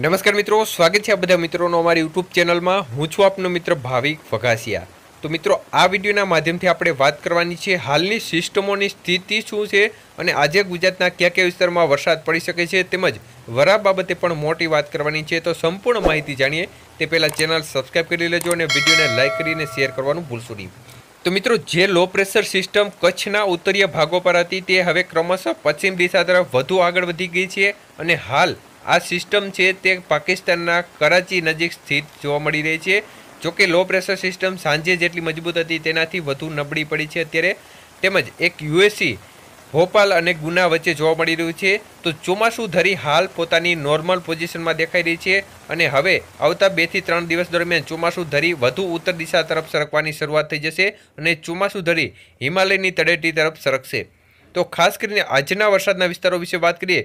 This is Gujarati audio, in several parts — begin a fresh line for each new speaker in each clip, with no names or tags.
નમસ્કાર મિત્રો સ્વાગત છે આ બધા મિત્રોનો અમારી યુટ્યુબ ચેનલમાં હું છું આપનો મિત્ર ભાવિક વઘાસિયા તો મિત્રો આ વિડીયોના માધ્યમથી આપણે વાત કરવાની છે હાલની સિસ્ટમોની સ્થિતિ શું છે અને આજે ગુજરાતના કયા કયા વિસ્તારમાં વરસાદ પડી શકે છે તેમજ વરા બાબતે પણ મોટી વાત કરવાની છે તો સંપૂર્ણ માહિતી જાણીએ તે પહેલાં ચેનલ સબસ્ક્રાઈબ કરી લેજો અને વિડીયોને લાઇક કરીને શેર કરવાનું ભૂલશો નહીં તો મિત્રો જે લો પ્રેશર સિસ્ટમ કચ્છના ઉત્તરીય ભાગો પર હતી તે હવે ક્રમશઃ પશ્ચિમ દિશા તરફ વધુ આગળ વધી ગઈ છે અને હાલ આ સિસ્ટમ છે તે પાકિસ્તાનના કરાચી નજીક સ્થિત જોવા મળી રહી છે જોકે લો પ્રેશર સિસ્ટમ સાંજે જેટલી મજબૂત હતી તેનાથી વધુ નબળી પડી છે અત્યારે તેમજ એક યુએસી ભોપાલ અને ગુના વચ્ચે જોવા મળી રહ્યું છે તો ચોમાસું ધરી હાલ પોતાની નોર્મલ પોઝિશનમાં દેખાઈ રહી છે અને હવે આવતા બેથી ત્રણ દિવસ દરમિયાન ચોમાસું ધરી વધુ ઉત્તર દિશા તરફ સરકવાની શરૂઆત થઈ જશે અને ચોમાસું ધરી હિમાલયની તળેટી તરફ સરકશે તો ખાસ કરીને આજના વરસાદના વિસ્તારો વિશે વાત કરીએ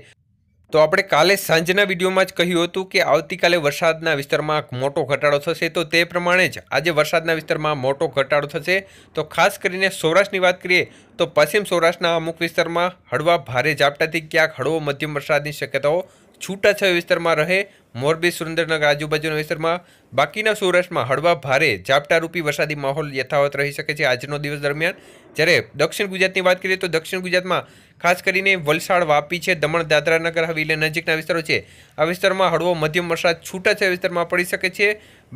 તો આપણે કાલે સાંજના વિડીયોમાં જ કહ્યું હતું કે આવતીકાલે વરસાદના વિસ્તારમાં મોટો ઘટાડો થશે તો તે પ્રમાણે જ આજે વરસાદના વિસ્તારમાં મોટો ઘટાડો થશે તો ખાસ કરીને સૌરાષ્ટ્રની વાત કરીએ તો પશ્ચિમ સૌરાષ્ટ્રના અમુક વિસ્તારમાં હળવા ભારે ઝાપટાથી ક્યાંક હળવો મધ્યમ વરસાદની શક્યતાઓ છૂટાછવાયા વિસ્તારમાં રહે મોરબી સુરેન્દ્રનગર આજુબાજુના વિસ્તારમાં બાકીના સૌરાષ્ટ્રમાં હળવા ભારે ઝાપટારૂપી વરસાદી માહોલ યથાવત રહી શકે છે આજનો દિવસ દરમિયાન જ્યારે દક્ષિણ ગુજરાતની વાત કરીએ તો દક્ષિણ ગુજરાતમાં ખાસ કરીને વલસાડ વાપી છે દમણ દાદરા નગર હવેલી નજીકના વિસ્તારો છે આ વિસ્તારમાં હળવો મધ્યમ વરસાદ છૂટાછવાયા વિસ્તારમાં પડી શકે છે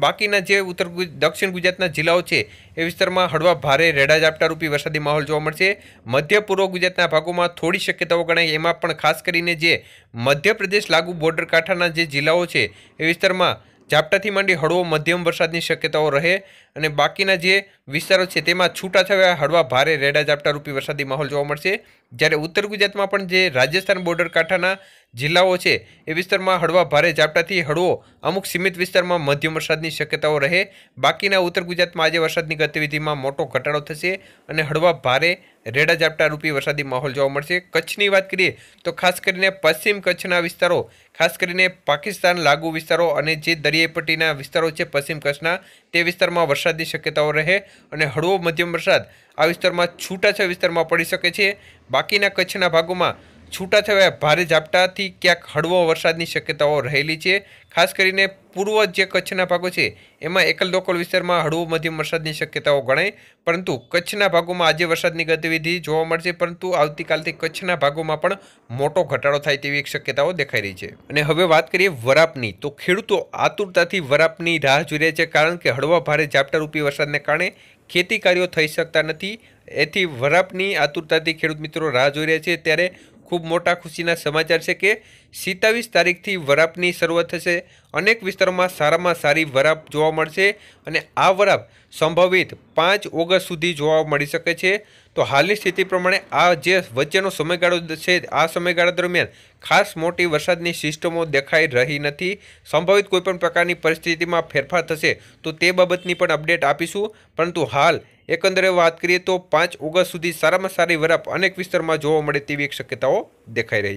બાકીના જે ઉત્તર દક્ષિણ ગુજરાતના જિલ્લાઓ છે એ વિસ્તારમાં હળવા ભારે રેડા રૂપી વરસાદી માહોલ જોવા મળશે મધ્ય પૂર્વ ગુજરાતના ભાગોમાં થોડી શક્યતાઓ ગણાય એમાં પણ ખાસ કરીને જે મધ્યપ્રદેશ લાગુ બોર્ડર કાંઠાના જે જિલ્લાઓ છે એ વિસ્તારમાં ઝાપટાથી માંડી હળવો મધ્યમ વરસાદની શક્યતાઓ રહે અને બાકીના જે વિસ્તારો છે તેમાં છૂટાછવાયા હળવા ભારે રેડા રૂપી વરસાદી માહોલ જોવા મળશે જ્યારે ઉત્તર ગુજરાતમાં પણ જે રાજસ્થાન બોર્ડર કાંઠાના જિલ્લાઓ છે એ વિસ્તારમાં હળવા ભારે ઝાપટાથી હળવો અમુક સીમિત વિસ્તારમાં મધ્યમ વરસાદની શક્યતાઓ રહે બાકીના ઉત્તર ગુજરાતમાં આજે વરસાદની ગતિવિધિમાં મોટો ઘટાડો થશે અને હળવા ભારે રેડા ઝાપટા રૂપી વરસાદી માહોલ જોવા મળશે કચ્છની વાત કરીએ તો ખાસ કરીને પશ્ચિમ કચ્છના વિસ્તારો ખાસ કરીને પાકિસ્તાન લાગુ વિસ્તારો અને જે દરિયાઈપટ્ટીના વિસ્તારો છે પશ્ચિમ કચ્છના તે વિસ્તારમાં વરસાદની શક્યતાઓ રહે અને હળવો મધ્યમ વરસાદ આ વિસ્તારમાં છૂટાછા વિસ્તારમાં પડી શકે છે બાકીના કચ્છના ભાગોમાં છૂટા છૂટાછવાયા ભારે ઝાપટાથી ક્યાંક હળવો વરસાદની શક્યતાઓ રહેલી છે ખાસ કરીને પૂર્વ જે કચ્છના ભાગો છે એમાં એકલ લોકલ વિસ્તારમાં હળવો મધ્યમ વરસાદની શક્યતાઓ ગણાય પરંતુ કચ્છના ભાગોમાં આજે વરસાદની ગતિવિધિ જોવા મળશે પરંતુ આવતીકાલથી કચ્છના ભાગોમાં પણ મોટો ઘટાડો થાય તેવી એક શક્યતાઓ દેખાઈ રહી છે અને હવે વાત કરીએ વરાપની તો ખેડૂતો આતુરતાથી વરાપની રાહ જોઈ રહ્યા છે કારણ કે હળવા ભારે ઝાપટારૂપી વરસાદને કારણે ખેતી કાર્યો થઈ શકતા નથી એથી વરાપની આતુરતાથી ખેડૂત મિત્રો રાહ જોઈ રહ્યા છે ત્યારે ખૂબ મોટા ખુશીના સમાચાર છે કે સિત્તાવીસ તારીખથી વરાપની શરૂઆત થશે અનેક વિસ્તારોમાં સારામાં સારી વરાપ જોવા મળશે અને આ વરાપ સંભવિત પાંચ ઓગસ્ટ સુધી જોવા મળી શકે છે તો હાલની સ્થિતિ પ્રમાણે આ જે વચ્ચેનો સમયગાળો છે આ સમયગાળા દરમિયાન ખાસ મોટી વરસાદની સિસ્ટમો દેખાઈ રહી નથી સંભવિત કોઈપણ પ્રકારની પરિસ્થિતિમાં ફેરફાર થશે તો તે બાબતની પણ અપડેટ આપીશું પરંતુ હાલ એકંદરે વાત કરીએ તો પાંચ ઓગસ્ટ સુધી સારામાં સારી વરફ અનેક વિસ્તારમાં જોવા મળે તેવી એક શક્યતાઓ દેખાઈ રહી